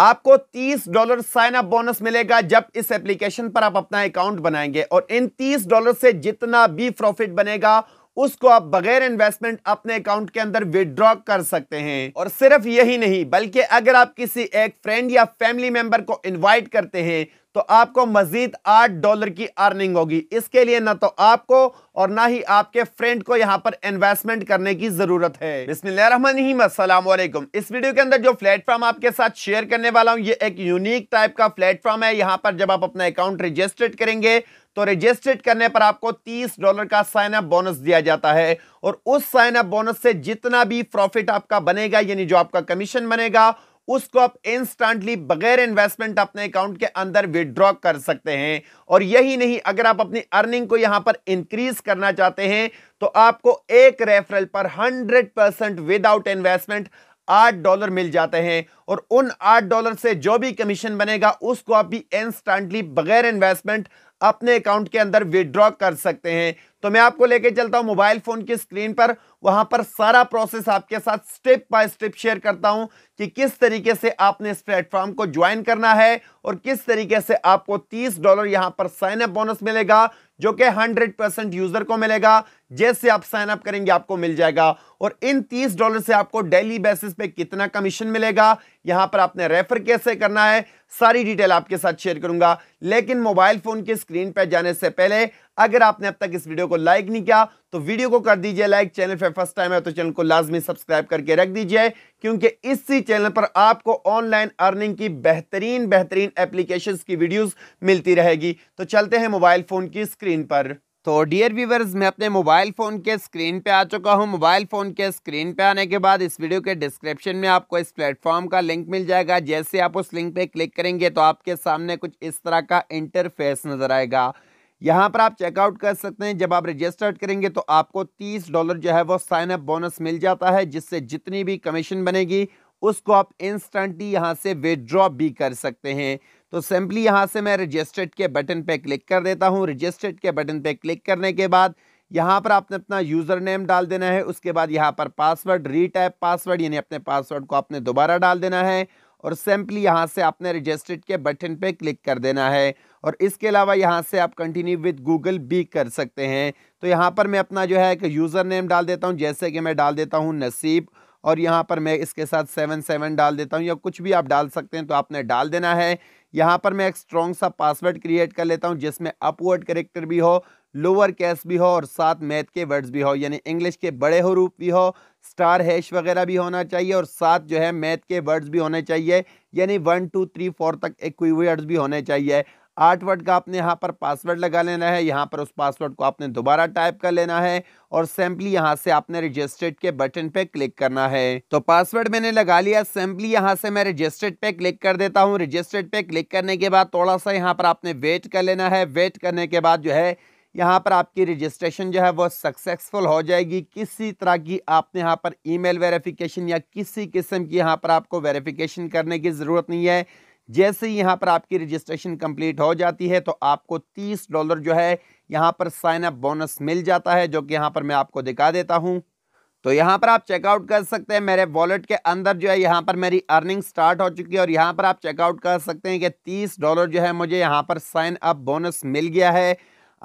आपको 30 dollar sign up bonus मिलेगा जब इस एप्लीकेशन पर आप अपना अकाउंट बनाएंगे और इन 30 डॉलर से जितना भी प्रॉफिट बनेगा उसको आप बगैर इन्वेस्टमेंट अपने अकाउंट के अंदर विदड्रॉ कर सकते हैं और सिर्फ यही नहीं बल्कि अगर आप किसी एक फ्रेंड या फैमिली मेंबर को इनवाइट करते हैं तो आपको मजीद आठ डॉलर की अर्निंग होगी इसके लिए ना तो आपको और ना ही आपके फ्रेंड को यहाँ पर इन्वेस्टमेंट करने की जरूरत है बिस्मिल्लाम इस वीडियो के अंदर जो प्लेटफॉर्म आपके साथ शेयर करने वाला हूँ ये एक यूनिक टाइप का प्लेटफॉर्म है यहाँ पर जब आप अपना अकाउंट रजिस्टर्ड करेंगे तो रजिस्ट्रेट करने पर आपको 30 डॉलर का साइन अप बोनस दिया जाता है और उस साइन अप बोनस से जितना भी प्रॉफिट आपका बनेगा यानी जो आपका कमीशन बनेगा उसको आप इंस्टेंटली बगैर इन्वेस्टमेंट अपने अकाउंट के अंदर विड्रॉ कर सकते हैं और यही नहीं अगर आप अपनी अर्निंग को यहां पर इंक्रीज करना चाहते हैं तो आपको एक रेफरल पर 100 परसेंट विदाउट इन्वेस्टमेंट आठ डॉलर मिल जाते हैं और उन आठ डॉलर से जो भी कमीशन बनेगा उसको आप भी इंस्टेंटली बगैर इन्वेस्टमेंट अपने अकाउंट के अंदर विदड्रॉ कर सकते हैं तो मैं आपको लेके चलता हूं मोबाइल फोन की स्क्रीन पर वहां पर सारा प्रोसेस आपके साथ स्टेप बाय स्टेप शेयर करता हूं कि किस तरीके से आपने इस प्लेटफॉर्म को ज्वाइन करना है और किस तरीके से आपको 30 डॉलर यहां पर साइन अप बोनस मिलेगा जो कि 100 परसेंट यूजर को मिलेगा जैसे आप साइन अप करेंगे आपको मिल जाएगा और इन 30 डॉलर से आपको डेली बेसिस पे कितना कमीशन मिलेगा यहां पर आपने रेफर कैसे करना है सारी डिटेल आपके साथ शेयर करूंगा लेकिन मोबाइल फोन की स्क्रीन पर जाने से पहले अगर आपने अब तक इस वीडियो को लाइक नहीं किया तो वीडियो को कर दीजिए लाइक चैनल पर फर्स्ट टाइम है तो चैनल को लाजमी सब्सक्राइब करके रख दीजिए क्योंकि इसी चैनल पर आपको ऑनलाइन अर्निंग की बेहतरीन बेहतरीन एप्लीकेशन की वीडियोज मिलती रहेगी तो चलते हैं मोबाइल फोन की स्क्रीन पर तो डियर व्यूवर्स मैं अपने मोबाइल फ़ोन के स्क्रीन पे आ चुका हूँ मोबाइल फ़ोन के स्क्रीन पे आने के बाद इस वीडियो के डिस्क्रिप्शन में आपको इस प्लेटफॉर्म का लिंक मिल जाएगा जैसे आप उस लिंक पे क्लिक करेंगे तो आपके सामने कुछ इस तरह का इंटरफेस नज़र आएगा यहाँ पर आप चेकआउट कर सकते हैं जब आप रजिस्टर्ड करेंगे तो आपको तीस डॉलर जो है वो साइनअप बोनस मिल जाता है जिससे जितनी भी कमीशन बनेगी उसको आप इंस्टेंटली यहाँ से विदड्रॉ भी कर सकते हैं तो सिंपली यहाँ से मैं रजिस्टर्ड के बटन पे क्लिक कर देता हूँ रजिस्टर्ड के बटन पे क्लिक करने के बाद यहाँ पर आपने अपना यूज़र नेम डाल देना है उसके बाद यहाँ पर पासवर्ड रीटाइप पासवर्ड यानी अपने पासवर्ड को आपने दोबारा डाल देना है और सिंपली यहाँ से आपने रजिस्टर्ड के बटन पे क्लिक कर देना है और इसके अलावा यहाँ से आप कंटिन्यू विद गूगल भी कर सकते हैं तो यहाँ पर मैं अपना जो है एक यूज़र नेम डाल देता हूँ जैसे कि मैं डाल देता हूँ नसीब और यहाँ पर मैं इसके साथ सेवन सेवन डाल देता हूँ या कुछ भी आप डाल सकते हैं तो आपने डाल देना है यहाँ पर मैं एक स्ट्रॉन्ग सा पासवर्ड क्रिएट कर लेता हूँ जिसमें अपवर्ड करेक्टर भी हो लोअर कैश भी हो और साथ मैथ के वर्ड्स भी हो यानी इंग्लिश के बड़े रूप भी हो स्टार हैश वगैरह भी होना चाहिए और साथ जो है मैथ के वर्ड्स भी होने चाहिए यानी वन टू थ्री फोर तक एक वर्ड्स भी होने चाहिए आठ वर्ड का आपने यहाँ पर पासवर्ड लगा लेना है यहाँ पर उस पासवर्ड को आपने दोबारा टाइप कर लेना है और सैम्पली यहाँ से आपने रजिस्टर्ड के बटन पे क्लिक करना है तो पासवर्ड मैंने लगा लिया सैम्पली यहाँ से मैं रजिस्टर्ड पे क्लिक कर देता हूँ रजिस्टर्ड पे क्लिक करने के बाद थोड़ा सा यहाँ पर आपने वेट कर लेना है वेट करने के बाद जो है यहाँ पर आपकी रजिस्ट्रेशन जो है वो सक्सेसफुल हो जाएगी किसी तरह की आपने यहाँ पर ईमेल वेरिफिकेशन या किसी किस्म की यहाँ पर आपको वेरिफिकेशन करने की ज़रूरत नहीं है जैसे ही यहाँ पर आपकी रजिस्ट्रेशन कंप्लीट हो जाती है तो आपको तीस डॉलर जो है यहाँ पर साइन अप बोनस मिल जाता है जो कि यहाँ पर मैं आपको दिखा देता हूँ तो यहाँ पर आप चेकआउट कर सकते हैं मेरे वॉलेट के अंदर जो है यहाँ पर मेरी अर्निंग स्टार्ट हो चुकी है और यहाँ पर आप चेकआउट कर सकते हैं कि तीस डॉलर जो है मुझे यहाँ पर साइन अप बोनस मिल गया है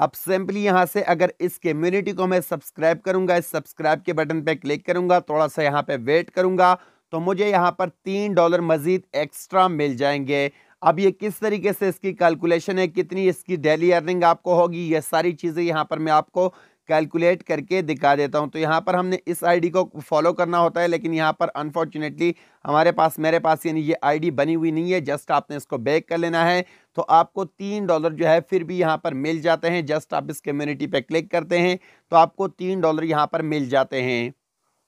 अब सिंपली यहाँ से अगर इस कम्युनिटी को मैं सब्सक्राइब करूँगा इस सब्सक्राइब के बटन पर क्लिक करूँगा थोड़ा सा यहाँ पर वेट करूँगा तो मुझे यहाँ पर तीन डॉलर मज़ीद एक्स्ट्रा मिल जाएंगे अब ये किस तरीके से इसकी कैलकुलेशन है कितनी इसकी डेली अर्निंग आपको होगी ये सारी चीज़ें यहाँ पर मैं आपको कैलकुलेट करके दिखा देता हूँ तो यहाँ पर हमने इस आईडी को फॉलो करना होता है लेकिन यहाँ पर अनफॉर्चुनेटली हमारे पास मेरे पास यानी ये आईडी बनी हुई नहीं है जस्ट आपने इसको बैक कर लेना है तो आपको तीन डॉलर जो है फिर भी यहाँ पर मिल जाते हैं जस्ट आप इस कम्युनिटी पर क्लिक करते हैं तो आपको तीन डॉलर यहाँ पर मिल जाते हैं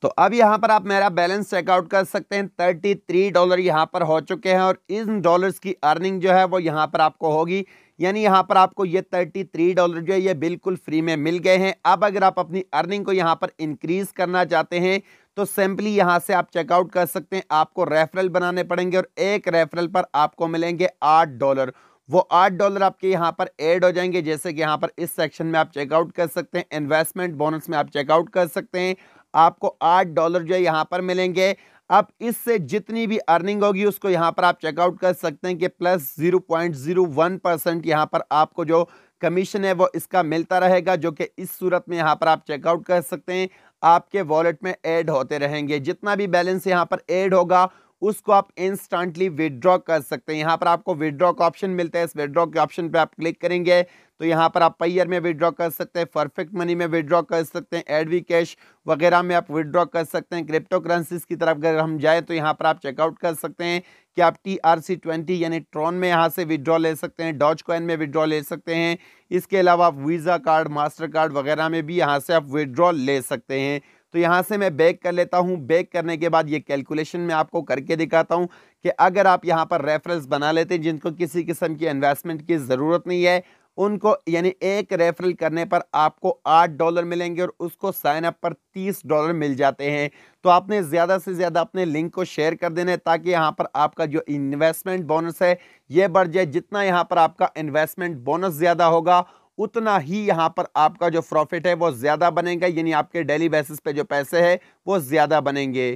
तो अब यहाँ पर आप मेरा बैलेंस चेकआउट कर सकते हैं थर्टी थ्री डॉलर यहाँ पर हो चुके हैं और इन डॉलर्स की अर्निंग जो है वो यहाँ पर आपको होगी यानी यहाँ पर आपको ये थर्टी थ्री डॉलर जो है ये बिल्कुल फ्री में मिल गए हैं अब अगर आप अपनी अर्निंग को यहाँ पर इंक्रीज़ करना चाहते हैं तो सिंपली यहाँ से आप चेकआउट कर सकते हैं आपको रेफरल बनाने पड़ेंगे और एक रेफरल पर आपको मिलेंगे आठ डॉलर वो आठ डॉलर आपके यहाँ पर ऐड हो जाएंगे जैसे कि यहाँ पर इस सेक्शन में आप चेकआउट कर सकते हैं इन्वेस्टमेंट बोनस में आप चेकआउट कर सकते हैं आपको आठ डॉलर जो है यहाँ पर मिलेंगे अब इससे जितनी भी अर्निंग होगी उसको यहाँ पर आप चेकआउट कर सकते हैं कि plus zero point zero one percent यहाँ पर आपको जो कमीशन है वो इसका मिलता रहेगा जो कि इस सूरत में यहाँ पर आप चेकआउट कर सकते हैं आपके वॉलेट में ऐड होते रहेंगे जितना भी बैलेंस यहाँ पर ऐड होगा उसको आप इंस्टेंटली विदड्रॉ कर सकते हैं यहाँ पर आपको विदड्रॉ का ऑप्शन मिलता है इस विदड्रॉ के ऑप्शन पर आप क्लिक करेंगे तो यहाँ पर आप पैयर में विदड्रॉ कर सकते हैं परफेक्ट मनी में विदड्रॉ कर सकते हैं एडवी कैश वगैरह में आप विदड्रॉ कर सकते हैं क्रिप्टो करेंसीज की तरफ अगर हम जाएँ तो यहाँ पर आप चेकआउट कर सकते हैं कि आप टी आर सी ट्वेंटी यानी ट्रॉन में यहाँ से विदड्रॉ ले सकते हैं डॉज कॉइन में विदड्रॉ ले सकते हैं इसके अलावा आप वीज़ा कार्ड मास्टर कार्ड वगैरह में भी यहाँ से आप विदड्रॉ ले सकते हैं तो यहाँ से मैं बैक कर लेता हूँ बैक करने के बाद ये कैलकुलेशन मैं आपको करके दिखाता हूँ कि अगर आप यहाँ पर रेफरेंस बना लेते हैं जिनको किसी किस्म की इन्वेस्टमेंट की ज़रूरत नहीं है उनको यानी एक रेफरल करने पर आपको आठ डॉलर मिलेंगे और उसको साइन अप पर तीस डॉलर मिल जाते हैं तो आपने ज़्यादा से ज़्यादा अपने लिंक को शेयर कर देना है ताकि यहाँ पर आपका जो इन्वेस्टमेंट बोनस है ये बढ़ जाए जितना यहाँ पर आपका इन्वेस्टमेंट बोनस ज़्यादा होगा उतना ही यहाँ पर आपका जो प्रॉफिट है वो ज़्यादा बनेगा यानी आपके डेली बेसिस पे जो पैसे हैं वो ज़्यादा बनेंगे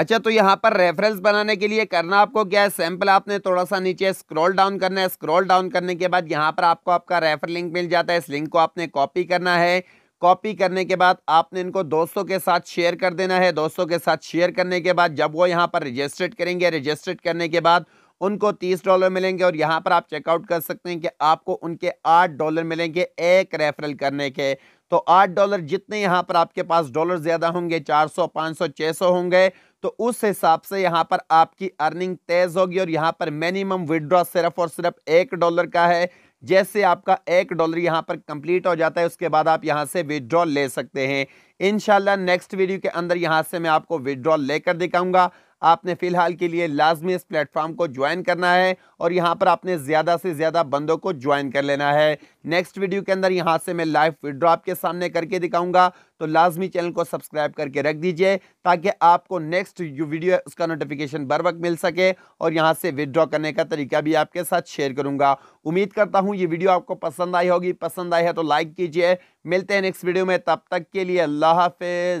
अच्छा तो यहाँ पर रेफरेंस बनाने के लिए करना आपको क्या है सैंपल आपने थोड़ा सा नीचे स्क्रॉल डाउन करना है स्क्रॉल डाउन करने के बाद यहाँ पर आपको आपका रेफर लिंक मिल जाता है इस लिंक को आपने कॉपी करना है कॉपी करने के बाद आपने इनको दोस्तों के साथ शेयर कर देना है दोस्तों के साथ शेयर करने के बाद जब वो यहाँ पर रजिस्टर्ड करेंगे रजिस्टर्ड करने के बाद उनको तीस डॉलर मिलेंगे और यहाँ पर आप चेकआउट कर सकते हैं कि आपको उनके आठ डॉलर मिलेंगे एक रेफरल करने के तो आठ डॉलर जितने यहाँ पर आपके पास डॉलर ज़्यादा होंगे चार सौ पाँच सौ छः सौ होंगे तो उस हिसाब से यहाँ पर आपकी अर्निंग तेज़ होगी और यहाँ पर मिनिमम विदड्रॉ सिर्फ और सिर्फ एक डॉलर का है जैसे आपका एक डॉलर यहाँ पर कंप्लीट हो जाता है उसके बाद आप यहाँ से विदड्रॉ ले सकते हैं इन नेक्स्ट वीडियो के अंदर यहाँ से मैं आपको विदड्रॉ लेकर दिखाऊंगा आपने फ़िलहाल के लिए लाजमी इस प्लेटफॉर्म को ज्वाइन करना है और यहाँ पर आपने ज़्यादा से ज़्यादा बंदों को ज्वाइन कर लेना है नेक्स्ट वीडियो के अंदर यहाँ से मैं लाइव विड्रॉ आपके सामने करके दिखाऊंगा तो लाजमी चैनल को सब्सक्राइब करके रख दीजिए ताकि आपको नेक्स्ट वीडियो उसका नोटिफिकेशन बर वक्त मिल सके और यहाँ से विड्रॉ करने का तरीका भी आपके साथ शेयर करूँगा उम्मीद करता हूँ ये वीडियो आपको पसंद आई होगी पसंद आई है तो लाइक कीजिए मिलते हैं नेक्स्ट वीडियो में तब तक के लिए अल्लाह हाफिज़